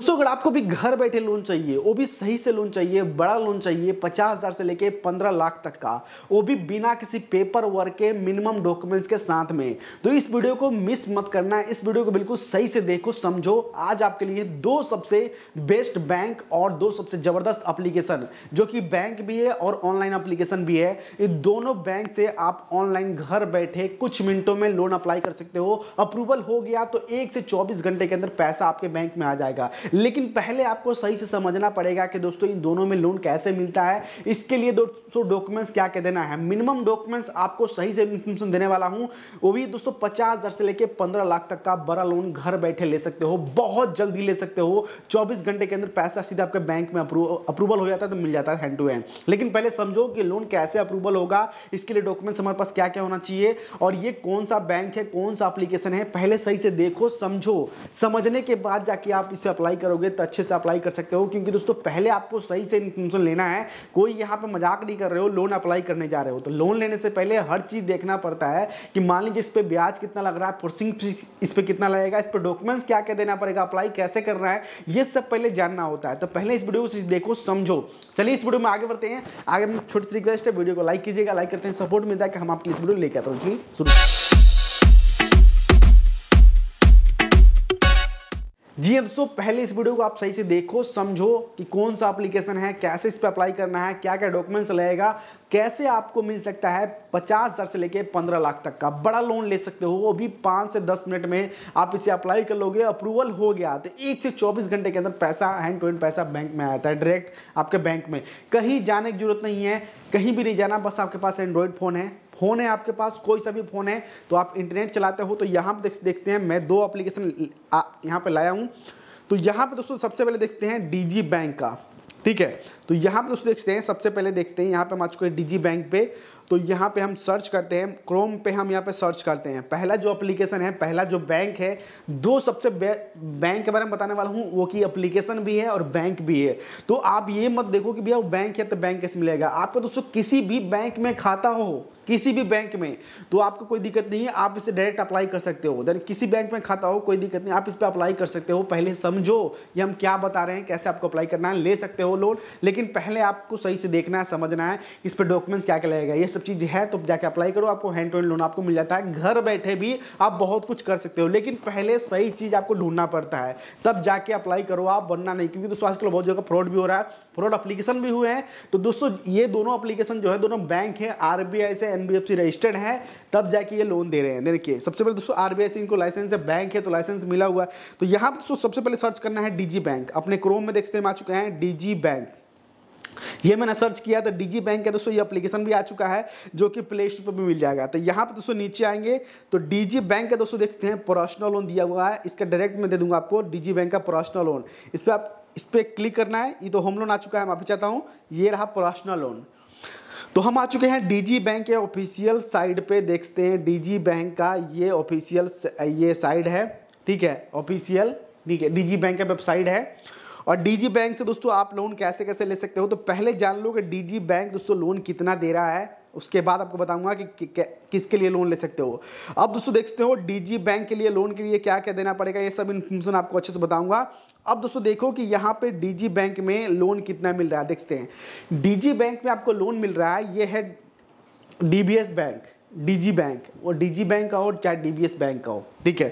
दोस्तों अगर आपको भी घर बैठे लोन चाहिए वो भी सही से लोन चाहिए बड़ा लोन चाहिए पचास हजार से लेके पंद्रह लाख तक का वो भी बिना किसी पेपर वर्क के मिनिमम डॉक्यूमेंट्स के साथ में तो इस वीडियो को मिस मत करना इस वीडियो को बिल्कुल सही से देखो समझो आज आपके लिए दो सबसे बेस्ट बैंक और दो सबसे जबरदस्त अप्लीकेशन जो कि बैंक भी है और ऑनलाइन अप्लीकेशन भी है ये दोनों बैंक से आप ऑनलाइन घर बैठे कुछ मिनटों में लोन अप्लाई कर सकते हो अप्रूवल हो गया तो एक से चौबीस घंटे के अंदर पैसा आपके बैंक में आ जाएगा लेकिन पहले आपको सही से समझना पड़ेगा कि दोस्तों इन दोनों में लोन कैसे मिलता है इसके लिए दोस्तों डॉक्यूमेंट्स क्या क्या देना है मिनिमम डॉक्यूमेंट्स आपको सही से इन्फॉर्मेशन देने वाला हूँ वो भी दोस्तों पचास हज़ार से लेकर पंद्रह लाख तक का बड़ा लोन घर बैठे ले सकते हो बहुत जल्दी ले सकते हो चौबीस घंटे के अंदर पैसा सीधा आपके बैंक में अप्रूवल हो जाता है तो मिल जाता है हैंड टू हैंड लेकिन पहले समझो कि लोन कैसे अप्रूवल होगा इसके लिए डॉक्यूमेंट्स हमारे पास क्या क्या होना चाहिए और ये कौन सा बैंक है कौन सा अप्लीकेशन है पहले सही से देखो समझो समझने के बाद जाके आप इसे अप्लाई अप्लाई करोगे तो अच्छे से अप्लाई कर सकते हो क्योंकि दोस्तों पहले आपको सही से इन्फॉर्मेशन लेना है कोई यहाँ पर मजाक नहीं कर रहे हो लोन अप्लाई करने जा रहे हो तो लोन लेने से पहले हर चीज़ देखना पड़ता है कि मान लीजिए इस पर ब्याज कितना लग रहा है प्रोसिंग इस पर कितना लगेगा इस पर डॉक्यूमेंट्स क्या क्या देना पड़ेगा अप्लाई कैसे करना है ये सब पहले जानना होता है तो पहले इस वीडियो को देखो समझो चलिए इस वीडियो में आगे बढ़ते हैं आगे छोटी सी रिक्वेस्ट है वीडियो को लाइक कीजिएगा लाइक करते हैं सपोर्ट मिलता है कि हम आपकी इस वीडियो लेकर आते हैं चलिए शुरू जी हाँ दोस्तों पहले इस वीडियो को आप सही से देखो समझो कि कौन सा एप्लीकेशन है कैसे इस पर अप्लाई करना है क्या क्या डॉक्यूमेंट्स लगेगा कैसे आपको मिल सकता है पचास हज़ार से लेके पंद्रह लाख तक का बड़ा लोन ले सकते हो वो भी पांच से दस मिनट में आप इसे अप्लाई कर लोगे अप्रूवल हो गया तो एक से चौबीस घंटे के अंदर पैसा हैंड टू हैंड पैसा बैंक में आता है डायरेक्ट आपके बैंक में कहीं जाने की जरूरत नहीं है कहीं भी नहीं जाना बस आपके पास एंड्रॉयड फ़ोन है फ़ोन है आपके पास कोई सा भी फ़ोन है तो आप इंटरनेट चलाते हो तो यहाँ पर देखते हैं मैं दो एप्लीकेशन यहाँ पर लाया हूँ तो यहाँ पर दोस्तों सबसे पहले देखते हैं डीजी बैंक का ठीक है तो यहाँ पर दोस्तों देखते हैं सबसे पहले देखते हैं यहाँ पे हम आ चुके हैं डीजी बैंक पे तो यहाँ पे हम सर्च करते हैं क्रोम पे हम यहाँ पे सर्च करते हैं पहला जो एप्लीकेशन है पहला जो बैंक है दो सबसे बैंक के बारे में बताने वाला हूँ वो कि एप्लीकेशन भी है और बैंक भी है तो आप ये मत देखो कि भैया वो बैंक है तो बैंक कैसे मिलेगा आपको तो दोस्तों किसी भी बैंक में खाता हो किसी भी बैंक में तो आपको कोई दिक्कत नहीं है आप इसे डायरेक्ट अप्लाई कर सकते हो देन किसी बैंक में खाता हो कोई दिक्कत नहीं आप इस पर अप्लाई कर सकते हो पहले समझो ये हम क्या बता रहे हैं कैसे आपको अप्लाई करना है ले सकते हो लोन लेकिन पहले आपको सही से देखना है समझना है इस पर डॉक्यूमेंट्स क्या क्या लगेगा ये सब सब चीज़ है तो जाके अप्लाई करो आपको हैंड टू हैंड लोन आपको मिल जाता है घर बैठे भी आप बहुत कुछ कर सकते हो लेकिन पहले सही चीज़ आपको ढूंढना पड़ता है तब जाके अप्लाई करो आप बनना नहीं क्योंकि दोस्तों आजकल बहुत जगह फ्रॉड भी हो रहा है फ्रॉड अप्लीकेशन भी हुए हैं तो दोस्तों ये दोनों अप्लीकेशन जो है दोनों बैंक है आर से एन रजिस्टर्ड है तब जाके ये लोन दे रहे हैं देखिए सबसे पहले दोस्तों आर से इनको लाइसेंस है बैंक है तो लाइसेंस मिला हुआ है तो यहाँ दोस्तों सबसे पहले सर्च करना है डीजी बैंक अपने क्रोम में देखते हैं आ चुके हैं डीजी बैंक ये मैंने सर्च किया तो डीजी बैंक का दोस्तों ये एप्लीकेशन भी आ चुका है जो कि प्ले स्टोर पर भी मिल जाएगा तो यहाँ पर दोस्तों नीचे आएंगे तो डीजी बैंक का दोस्तों देखते हैं पर्सनल लोन दिया हुआ है इसका डायरेक्ट मैं दे दूंगा आपको डीजी बैंक का पर्सनल लोन इस पर आप इस पर क्लिक करना है ये तो होम लोन आ चुका है माफी चाहता हूँ ये रहा पर्सनल लोन तो हम आ चुके हैं डीजी बैंक के ऑफिशियल साइड पे देखते हैं डीजी बैंक का ये ऑफिशियल ये साइड है ठीक है ऑफिशियल ठीक है डीजी बैंक का वेबसाइट है और डीजी बैंक से दोस्तों आप लोन कैसे कैसे ले सकते हो तो पहले जान लो कि डीजी बैंक दोस्तों लोन कितना दे रहा है उसके बाद आपको बताऊंगा कि, कि, कि किसके लिए लोन ले सकते हो अब दोस्तों देखते हो डीजी बैंक के लिए लोन के लिए क्या क्या देना पड़ेगा ये सब इन्फॉर्मेशन आपको अच्छे से बताऊंगा अब दोस्तों देखो कि यहाँ पे डीजी बैंक में लोन कितना मिल रहा है देखते हैं डीजी बैंक में आपको लोन मिल रहा है ये है डीबीएस बैंक डीजी बैंक और डीजी बैंक का हो चाहे डीबीएस बैंक का हो ठीक है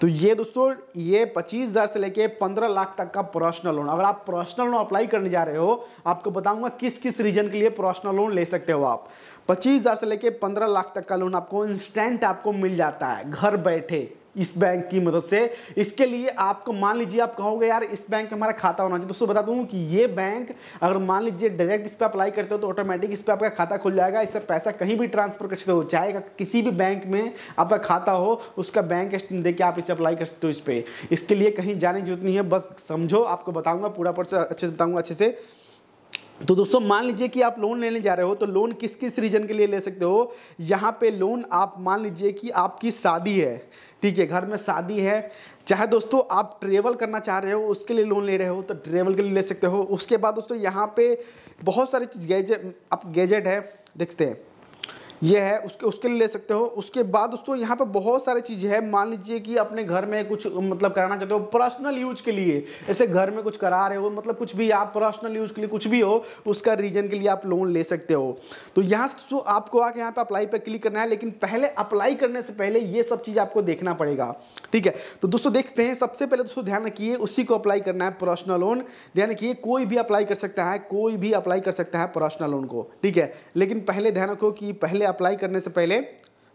तो ये दोस्तों ये पच्चीस हज़ार से लेके पंद्रह लाख तक का पर्सनल लोन अगर आप पर्सनल लोन अप्लाई करने जा रहे हो आपको बताऊंगा किस किस रीजन के लिए पर्सनल लोन ले सकते हो आप पच्चीस हज़ार से लेके पंद्रह लाख तक का लोन आपको इंस्टेंट आपको मिल जाता है घर बैठे इस बैंक की मदद से इसके लिए आपको मान लीजिए आप कहोगे यार इस बैंक में हमारा खाता होना चाहिए दोस्तों बता दूं कि ये बैंक अगर मान लीजिए डायरेक्ट इस पर अप्लाई करते हो तो ऑटोमेटिक इस पर आपका खाता खुल जाएगा इससे पैसा कहीं भी ट्रांसफर कर सकते हो चाहे किसी भी बैंक में आपका खाता हो उसका बैंक दे के आप इसे अप्लाई कर सकते हो इस पर इसके लिए कहीं जाने की जरूरत नहीं है बस समझो आपको बताऊँगा पूरा पर अच्छे से बताऊँगा अच्छे से तो दोस्तों मान लीजिए कि आप लोन लेने जा रहे हो तो लोन किस किस रीजन के लिए ले सकते हो यहाँ पे लोन आप मान लीजिए कि आपकी शादी है ठीक है घर में शादी है चाहे दोस्तों आप ट्रेवल करना चाह रहे हो उसके लिए लोन ले रहे हो तो ट्रेवल के लिए ले सकते हो उसके बाद दोस्तों यहाँ पे बहुत सारी चीज़ गैजेट आप गैजेट है देखते हैं ये है उसके उसके लिए ले सकते हो उसके बाद दोस्तों यहाँ पे बहुत सारी चीज़ें हैं मान लीजिए कि अपने घर में कुछ मतलब कराना चाहते हो पर्सनल यूज के लिए ऐसे घर में कुछ करा रहे हो मतलब कुछ भी आप पर्सनल यूज के लिए कुछ भी हो उसका रीजन के लिए आप लोन ले सकते हो तो यहाँ से आपको आके यहाँ पर अप्लाई पर क्लिक करना है लेकिन पहले अप्लाई करने से पहले ये सब चीज़ आपको देखना पड़ेगा ठीक है तो दोस्तों देखते हैं सबसे पहले दोस्तों ध्यान रखिए उसी को अप्लाई करना है पर्सनल लोन ध्यान रखिए कोई भी अप्लाई कर सकता है कोई भी अप्लाई कर सकता है पर्सनल लोन को ठीक है लेकिन पहले ध्यान रखो कि पहले अप्लाई करने से पहले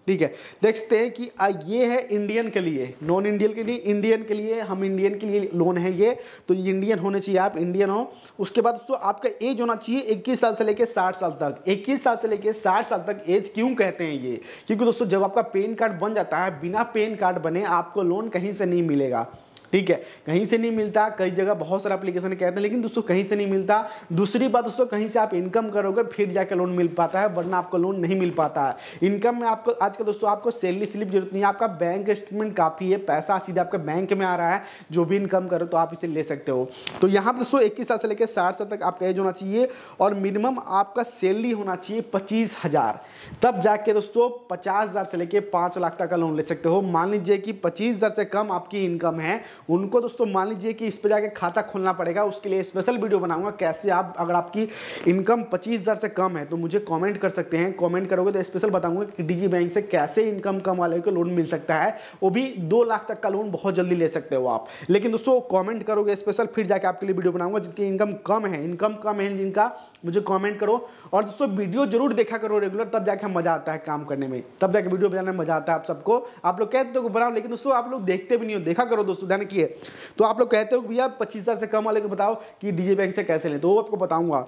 ठीक है देखते हैं कि आ, ये है इंडियन के लिए नॉन इंडियन के लिए इंडियन के लिए हम इंडियन के लिए लोन है ये तो ये इंडियन होने चाहिए आप इंडियन हो उसके बाद दोस्तों आपका एज होना चाहिए 21 साल से लेके 60 साल तक 21 साल से लेके 60 साल तक एज क्यों कहते हैं ये क्योंकि दोस्तों जब आपका पेन कार्ड बन जाता है बिना पेन कार्ड बने आपको लोन कहीं से नहीं मिलेगा ठीक है कहीं से नहीं मिलता कई जगह बहुत सारा एप्लीकेशन कहते हैं लेकिन दोस्तों कहीं से नहीं मिलता दूसरी बात दोस्तों कहीं से आप इनकम करोगे फिर जाकर लोन मिल पाता है वरना आपको लोन नहीं मिल पाता है इनकम में आपको आजकल दोस्तों आपको सैलरी स्लिप जरूरत नहीं है आपका बैंक स्टेटमेंट काफ़ी है पैसा सीधे आपके बैंक में आ रहा है जो भी इनकम करो तो आप इसे ले सकते हो तो यहाँ पर दोस्तों इक्कीस साल से लेकर साठ साल तक आपका एज होना चाहिए और मिनिमम आपका सैलरी होना चाहिए पच्चीस हज़ार तब जाके दोस्तों पचास हज़ार से लेकर पांच लाख तक का लोन ले सकते हो मान लीजिए कि पच्चीस हज़ार से कम आपकी इनकम है उनको दोस्तों मान लीजिए कि इस पर जाकर खाता खोलना पड़ेगा उसके लिए स्पेशल वीडियो बनाऊंगा कैसे आप अगर आपकी इनकम पच्चीस हज़ार से कम है तो मुझे कमेंट कर सकते हैं कमेंट करोगे तो स्पेशल बताऊंगा कि डीजी बैंक से कैसे इनकम कम वाले को लोन मिल सकता है वो भी दो लाख तक का लोन बहुत जल्दी ले सकते हो आप लेकिन दोस्तों कॉमेंट करोगे स्पेशल फिर जाके आपके लिए वीडियो बनाऊंगा जिनकी इनकम कम है इनकम कम है जिनका मुझे कॉमेंट करो और दोस्तों वीडियो जरूर देखा करो रेगुलर तब जाके मजा आता है काम करने में तब जाके वीडियो बनाने में मजा आता है आप सबको आप लोग कहते हो बनाओ लेकिन दोस्तों आप लोग देखते भी नहीं हो देखा करो दोस्तों ध्यान ठीक है तो आप लोग कहते हो भैया पच्चीस से कम वाले को बताओ कि डीजे बैंक से कैसे लें तो वो आपको बताऊँगा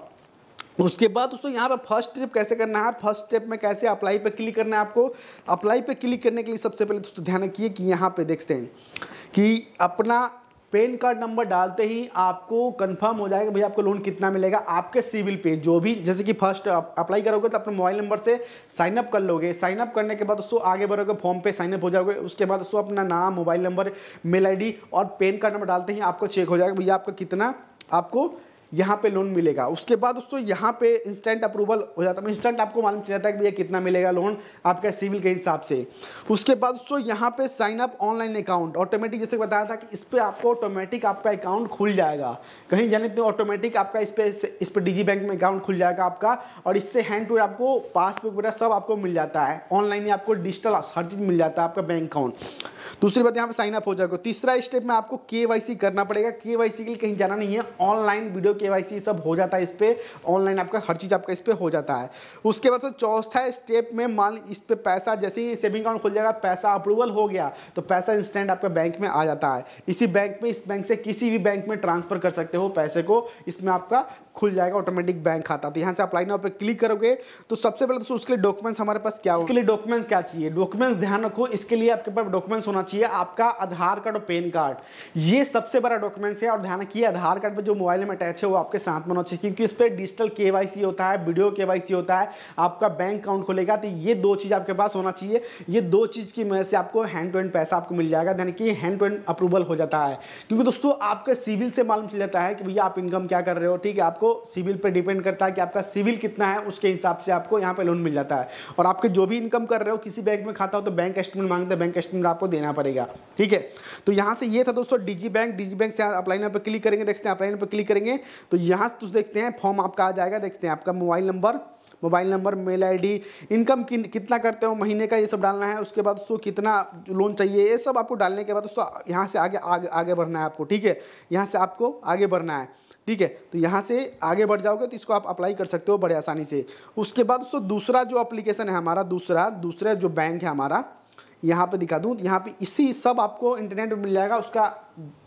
उसके बाद दोस्तों यहाँ पर फर्स्ट स्टेप कैसे करना है फर्स्ट स्टेप में कैसे अप्लाई पर क्लिक करना है आपको अप्लाई पर क्लिक करने के लिए सबसे पहले दोस्तों ध्यान रखिए कि यहाँ पे देखते हैं कि अपना पेन कार्ड नंबर डालते ही आपको कंफर्म हो जाएगा भैया आपको लोन कितना मिलेगा आपके सिविल पे जो भी जैसे कि फर्स्ट अप्लाई करोगे तो अपने मोबाइल नंबर से साइन अप कर लोगे साइन अप करने के बाद उसको आगे बढ़ोगे फॉर्म पे साइन अप हो जाओगे उसके बाद उसको अपना नाम मोबाइल नंबर मेल आई और पेन कार्ड नंबर डालते ही आपको चेक हो जाएगा भैया आपका कितना आपको यहाँ पे लोन मिलेगा उसके बाद दोस्तों यहाँ पे इंस्टेंट अप्रूवल हो जाता है इंस्टेंट मतलब आपको मालूम चल जाता है कि भैया कितना मिलेगा लोन आपका सिविल के हिसाब से उसके बाद दोस्तों यहाँ पे sign up online account automatic जैसे बताया था कि इस पर आपको ऑटोमेटिक आपका अकाउंट खुल जाएगा कहीं जाने तो ऑटोमेटिक आपका इस पर इस पर डी बैंक में अकाउंट खुल जाएगा आपका और इससे हैंड टू आपको पासबुक वगैरह सब आपको मिल जाता है ऑनलाइन आपको डिजिटल हर चीज़ मिल जाता है आपका बैंक अकाउंट दूसरी बात यहाँ पर साइन अप हो जाएगा तीसरा स्टेप में आपको के करना पड़ेगा के के लिए कहीं जाना नहीं है ऑनलाइन वीडियो के सब हो जाता है इस पर ऑनलाइन आपका हर चीज़ आपका इस पर हो जाता है उसके बाद तो चौथा स्टेप में मान इस पर पैसा जैसे ही सेविंग अकाउंट खुल जाएगा पैसा अप्रूवल हो गया तो पैसा इंस्टेंट आपका बैंक में आ जाता है इसी बैंक में इस बैंक से किसी भी बैंक में ट्रांसफर कर सकते हो पैसे को इसमें आपका खुल जाएगा ऑटोमेटिक बैंक खाता तो यहाँ से आप लाइन पर क्लिक करोगे तो सबसे पहले तो उसके लिए डॉक्यूमेंट्स हमारे पास क्या उसके लिए डॉक्यूमेंट्स क्या चाहिए डॉक्यूमेंट्स ध्यान रखो इसके लिए आपके पास डॉक्यूमेंट्स होना चाहिए आपका आधार कार्ड और पेन कार्ड ये सबसे बड़ा डॉक्यूमेंट्स है और ध्यान रखिए आधार कार्ड पर जो मोबाइल में अटैच है है वो आपके साथ में होना चाहिए क्योंकि इस पर डिजिटल के होता है वीडियो के होता है आपका बैंक अकाउंट खुलेगा तो ये दो चीज़ आपके पास होना चाहिए ये दो चीज़ की वजह से आपको हैंड टू हैंड पैसा आपको मिल जाएगा यानी कि हैंड टू हैंड अप्रूवल हो जाता है क्योंकि दोस्तों आपके सिविल से मालूम चल जाता है कि भैया आप इनकम क्या कर रहे हो ठीक है आपको सिविल पर डिपेंड करता है कि आपका सिविल कितना है उसके हिसाब से आपको यहाँ पर लोन मिल जाता है और आपके जो भी इनकम कर रहे हो किसी बैंक में खाता हो तो बैंक स्टेटमेंट मांगते हैं बैंक स्टेटमेंट आपको देना पड़ेगा ठीक है तो यहाँ से ये था दोस्तों डीजी बैंक डीजी बैंक से अपलाइन पर क्लिक करेंगे देखते हैं अपलाइन पर क्लिक करेंगे तो यहाँ से तो देखते हैं फॉर्म आपका आ जाएगा देखते हैं आपका mobile number mobile number mail ID income कि, कितना करते हो महीने का ये सब डालना है उसके बाद उसको कितना लोन चाहिए ये सब आपको डालने के बाद उसको यहाँ से आगे आगे आगे बढ़ना है आपको ठीक है यहाँ से आपको आगे बढ़ना है ठीक है तो यहाँ से आगे बढ़ जाओगे तो इसको आप अप्लाई कर सकते हो बड़े आसानी से उसके बाद उसको दूसरा जो अप्लीकेशन है हमारा दूसरा दूसरा जो बैंक है हमारा यहाँ पे दिखा दूँ तो यहाँ पे इसी सब आपको इंटरनेट पर मिल जाएगा उसका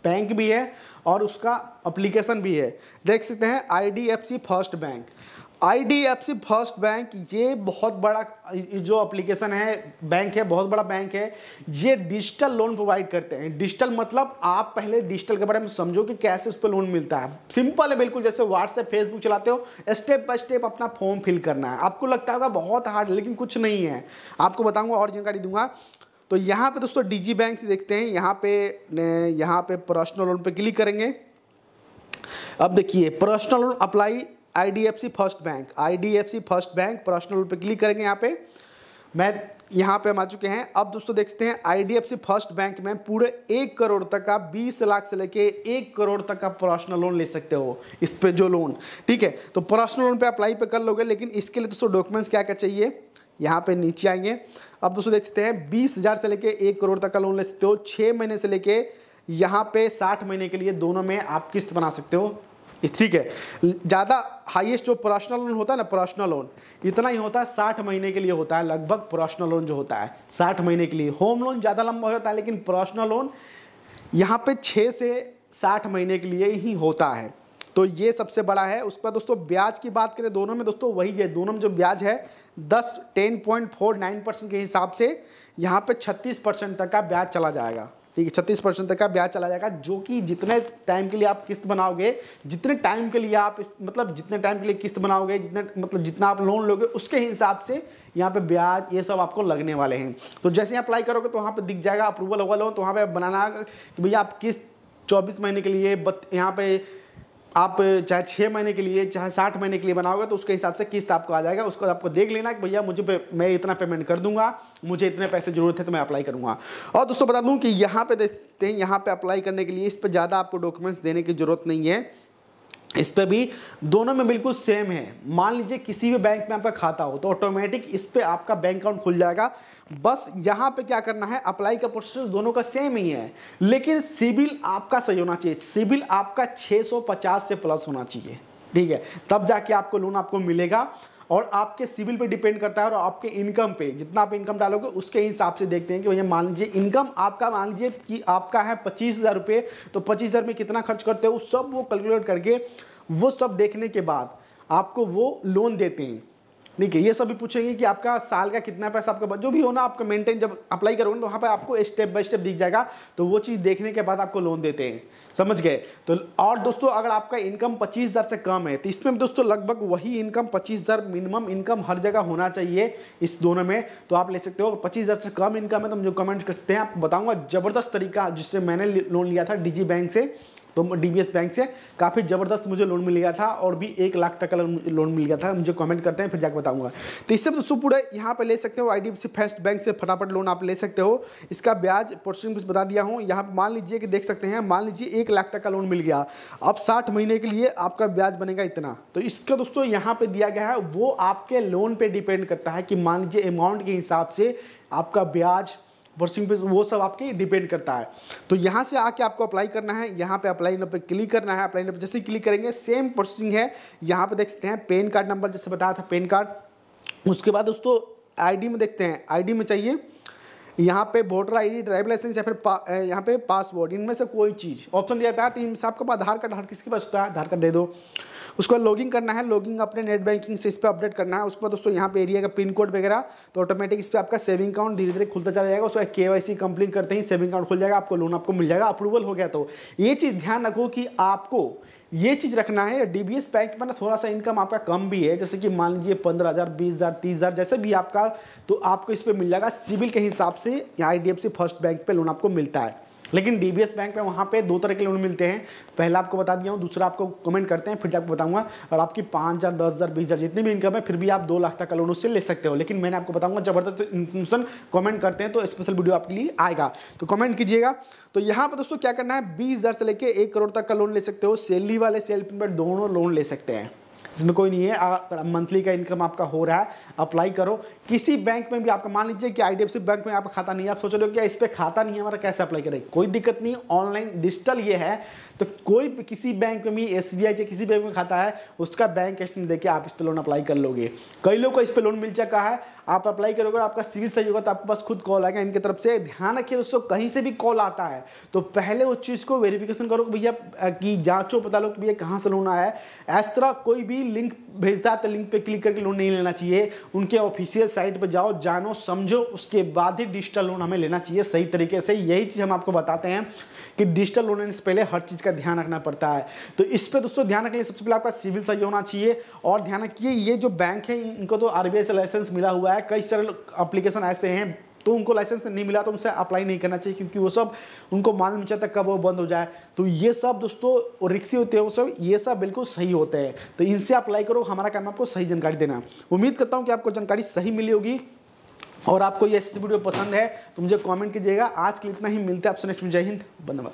बैंक भी है और उसका अप्लीकेशन भी है देख सकते हैं I first bank I first bank ये बहुत बड़ा जो एप्लीकेशन है बैंक है बहुत बड़ा बैंक है ये डिजिटल लोन प्रोवाइड करते हैं डिजिटल मतलब आप पहले डिजिटल के बारे में समझो कि कैसे उस पर लोन मिलता है सिंपल है बिल्कुल जैसे व्हाट्सएप फेसबुक चलाते हो स्टेप बाय स्टेप अपना फॉर्म फिल करना है आपको लगता होगा बहुत हार्ड लेकिन कुछ नहीं है आपको बताऊंगा और जानकारी दूंगा तो यहाँ पे दोस्तों डीजी बैंक से देखते हैं यहाँ पे यहाँ पे पर्सनल लोन पे क्लिक करेंगे अब देखिए personal loan apply IDFC first bank IDFC first bank personal loan पे क्लिक करेंगे यहाँ पे मैं यहाँ पे हम आ चुके हैं अब दोस्तों देखते हैं आईडीएफसी फर्स्ट बैंक में पूरे एक करोड़ तक का बीस लाख से लेके एक करोड़ तक का पर्सनल लोन ले सकते हो इस पे जो लोन ठीक है तो पर्सनल लोन पे अप्लाई पे कर लोगे लेकिन इसके लिए दोस्तों डॉक्यूमेंट्स क्या क्या चाहिए यहाँ पे नीचे आएंगे अब दोस्तों देख सकते हैं बीस हज़ार से लेके एक करोड़ तक का लोन ले सकते हो छः महीने से लेके यहाँ पे साठ महीने के लिए दोनों में आप किस्त बना सकते हो ठीक है ज़्यादा हाईएस्ट जो पर्सनल लोन होता है ना पर्सनल लोन इतना ही होता है साठ महीने के लिए होता है लगभग पर्सनल लोन जो होता है साठ महीने के लिए होम लोन ज़्यादा लंबा हो जाता है लेकिन पर्सनल लोन यहाँ पे छः से साठ महीने के लिए ही होता है तो ये सबसे बड़ा है उसके बाद दोस्तों ब्याज की बात करें दोनों में दोस्तों वही है दोनों में जो ब्याज है दस ten point four nine percent के हिसाब से यहाँ पे छत्तीस परसेंट तक का ब्याज चला जाएगा ठीक है छत्तीस परसेंट तक का ब्याज चला जाएगा जो कि जितने टाइम के लिए आप किस्त बनाओगे जितने टाइम के लिए आप मतलब जितने टाइम के लिए किस्त बनाओगे जितने मतलब जितना आप लोन लोगे उसके हिसाब से यहाँ पे ब्याज ये सब आपको लगने वाले हैं तो जैसे अप्लाई करोगे तो वहाँ पर दिख जाएगा अप्रूवल होगा लोन तो वहाँ पर बनाना कि भैया आप किस्त चौबीस महीने के लिए बत यहाँ पे आप चाहे छः महीने के लिए चाहे साठ महीने के लिए बनाओगे तो उसके हिसाब से किस्त आपको आ जाएगा उसको आपको देख लेना कि भैया मुझे मैं इतना पेमेंट कर दूंगा मुझे इतने पैसे ज़रूरत है तो मैं अप्लाई करूंगा और दोस्तों बता दूँ कि यहाँ पे देखते हैं यहाँ पे अप्लाई करने के लिए इस पर ज़्यादा आपको डॉक्यूमेंट्स देने की ज़रूरत नहीं है इस पर भी दोनों में बिल्कुल सेम है मान लीजिए किसी भी बैंक में आपका खाता हो तो ऑटोमेटिक इस पर आपका बैंक अकाउंट खुल जाएगा बस यहाँ पे क्या करना है अप्लाई का प्रोसेस दोनों का सेम ही है लेकिन सिविल आपका सही होना चाहिए सिविल आपका 650 से प्लस होना चाहिए ठीक है तब जाके आपको लोन आपको मिलेगा और आपके सिविल पे डिपेंड करता है और आपके इनकम पे जितना आप इनकम डालोगे उसके हिसाब से देखते हैं कि भैया मान लीजिए इनकम आपका मान लीजिए कि आपका है पच्चीस हज़ार रुपये तो पच्चीस हज़ार में कितना खर्च करते हो सब वो कैलकुलेट करके वो सब देखने के बाद आपको वो लोन देते हैं ठीक है ये सभी पूछेंगे कि आपका साल का कितना पैसा आपका जो भी होना आपका मेंटेन जब अप्लाई करोगे तो वहाँ पर आपको स्टेप बाय स्टेप दिख जाएगा तो वो चीज़ देखने के बाद आपको लोन देते हैं समझ गए तो और दोस्तों अगर आपका इनकम पच्चीस से कम है तो इसमें दोस्तों लगभग वही इनकम पच्चीस मिनिमम इनकम हर जगह होना चाहिए इस दोनों में तो आप ले सकते हो पच्चीस से कम इनकम है तो मुझे कमेंट कर सकते हैं आप बताऊँगा जबरदस्त तरीका जिससे मैंने लोन लिया था डीजी बैंक से तो डीबीएस बैंक से काफ़ी ज़बरदस्त मुझे लोन मिल गया था और भी एक लाख तक का लोन मिल गया था मुझे कमेंट करते हैं फिर जाकर बताऊंगा तो इससे दोस्तों पूरा यहाँ पर ले सकते हो आई फर्स्ट बैंक से फटाफट लोन आप ले सकते हो इसका ब्याज प्रोसेसिंग फीस बता दिया हूँ यहाँ मान लीजिए कि देख सकते हैं मान लीजिए एक लाख तक का लोन मिल गया अब साठ महीने के लिए आपका ब्याज बनेगा इतना तो इसका दोस्तों यहाँ पर दिया गया है वो आपके लोन पर डिपेंड करता है कि मान लीजिए अमाउंट के हिसाब से आपका ब्याज वर्शिंग पे वो सब आपके डिपेंड करता है तो यहाँ से आके आपको अप्लाई करना है यहाँ पे अप्लाई नंबर क्लिक करना है अप्लाई नंबर जैसे ही क्लिक करेंगे सेम प्रोसेसिंग है यहाँ पे देख सकते हैं पेन कार्ड नंबर जैसे बताया था पेन कार्ड उसके बाद दोस्तों आईडी में देखते हैं आईडी में चाहिए यहाँ पे वोटर आईडी ड्राइव लाइसेंस या फिर यहाँ पे पासवर्ड इनमें से कोई चीज़ ऑप्शन दिया जाता है तीन इनसे आपके पास आधार कार्ड हर किसके पास होता है आधार कार्ड दे दो उसके बाद लॉगिंग करना है लॉगिंग अपने नेट बैंकिंग से इस पर अपडेट करना है उसके बाद दोस्तों यहाँ पे एरिया का पिन कोड वगैरह तो ऑटोमेटिक इस पर आपका सेविंग अकाउंट धीरे धीरे खुलता चला जाएगा उसके के वाई कंप्लीट करते ही सेविंग अकाउंट खुल जाएगा आपको लोन आपको मिल जाएगा अप्रूवल हो गया तो ये चीज़ ध्यान रखो कि आपको ये चीज़ रखना है डीबीएस बैंक में ना थोड़ा सा इनकम आपका कम भी है जैसे कि मान लीजिए पंद्रह हज़ार बीस हज़ार तीस हज़ार जैसे भी आपका तो आपको इस पर मिल जाएगा सिविल के हिसाब से आई डी फर्स्ट बैंक पे लोन आपको मिलता है लेकिन डीबीएस बैंक में वहाँ पे दो तरह के लोन मिलते हैं पहला आपको बता दिया हूँ दूसरा आपको कमेंट करते हैं फिर आपको बताऊंगा और आपकी पाँच हज़ार दस हज़ार बीस हज़ार जितनी भी इनकम है फिर भी आप दो लाख तक का लोन उससे ले सकते हो लेकिन मैंने आपको बताऊंगा जबरदस्त इन्फॉर्मेशन कमेंट करते हैं तो स्पेशल वीडियो आपके लिए आएगा तो कमेंट कीजिएगा तो यहाँ पर दोस्तों क्या करना है बीस से लेकर एक करोड़ तक का लोन ले सकते हो सैलरी वाले सेल पे दोनों लोन ले सकते हैं इसमें कोई नहीं है अगर मंथली का इनकम आपका हो रहा है अप्लाई करो किसी बैंक में भी आपका मान लीजिए कि आई बैंक में आपका खाता नहीं है आप सोच रहे हो कि इस पर खाता नहीं है हमारा कैसे अप्लाई करें कोई दिक्कत नहीं ऑनलाइन डिजिटल ये है तो कोई किसी बैंक में भी एस या किसी बैंक में खाता है उसका बैंक स्टेटमेंट देखिए आप इस पर लोन अप्लाई कर लोगे कई लोग को इस पर लोन मिल चुका है आप अप्लाई करोगे आपका सिविल सही होगा तो आपके पास खुद कॉल आएगा इनके तरफ से ध्यान रखिए दोस्तों कहीं से भी कॉल आता है तो पहले उस चीज़ को वेरिफिकेशन करो भैया कि जांचो पता लो कि भैया कहाँ से लोन आया है इस तरह कोई भी लिंक भेजता है तो लिंक पे क्लिक करके लोन नहीं लेना चाहिए उनके ऑफिशियल साइट पर जाओ जानो समझो उसके बाद ही डिजिटल लोन हमें लेना चाहिए सही तरीके से यही चीज़ हम आपको बताते हैं कि डिजिटल लोन लेने से पहले हर चीज़ का ध्यान रखना पड़ता है तो इस पर दोस्तों ध्यान रखने सबसे पहले आपका सिविल सही होना चाहिए और ध्यान रखिए ये जो बैंक है इनको तो आर से लाइसेंस मिला हुआ है कई सारे एप्लीकेशन ऐसे हैं तो उनको लाइसेंस नहीं मिला तो उनसे अप्लाई नहीं करना चाहिए क्योंकि वो सब उनको मालूम नहीं चलता कब वो बंद हो जाए तो ये सब दोस्तों रिक्शे होते हैं वो सब ये सब बिल्कुल सही होते हैं तो इनसे अप्लाई करो हमारा काम आपको सही जानकारी देना उम्मीद करता हूँ कि आपको जानकारी सही मिली होगी और आपको ये वीडियो पसंद है तो मुझे कॉमेंट कीजिएगा आज के लिए इतना ही मिलते हैं आपसे नेक्स्ट में जय हिंद बंद